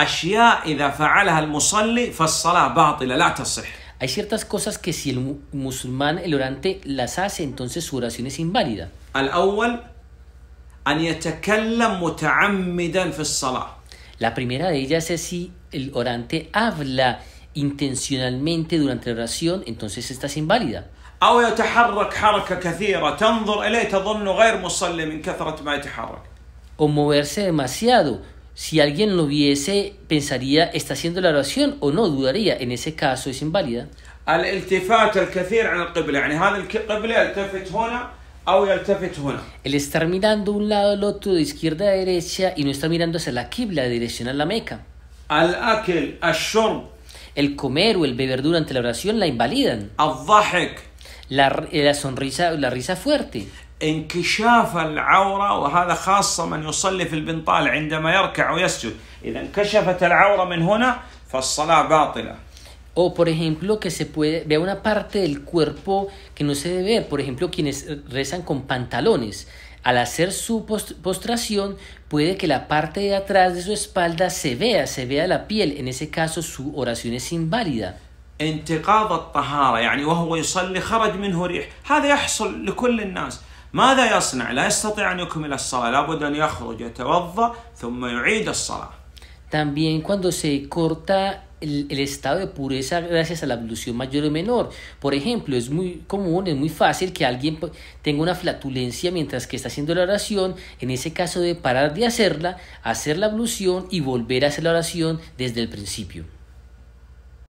Hay ciertas cosas que si el musulmán, el orante, las hace, entonces su oración es inválida. La primera de ellas es si el orante habla intencionalmente durante la oración, entonces esta es inválida. O moverse demasiado si alguien lo viese, pensaría, ¿está haciendo la oración o no? Dudaría. En ese caso es inválida. El estar mirando un lado al otro, de izquierda a derecha, y no estar mirando hacia la Qibla, de dirección a la Meca. El comer o el beber durante la oración la invalidan. La, la sonrisa, la risa fuerte. O por ejemplo que se puede vea una parte del cuerpo que no se debe ver. Por ejemplo quienes rezan con pantalones. Al hacer su postración puede que la parte de atrás de su espalda se vea, se vea la piel. En ese caso su oración es inválida. También cuando se corta el, estado de pureza gracias a la ablución mayor o menor. Por ejemplo, es muy común, es muy fácil que alguien tenga una flatulencia mientras que está haciendo la oración. En ese caso de parar de hacerla, hacer la ablución y volver a hacer la oración desde el principio.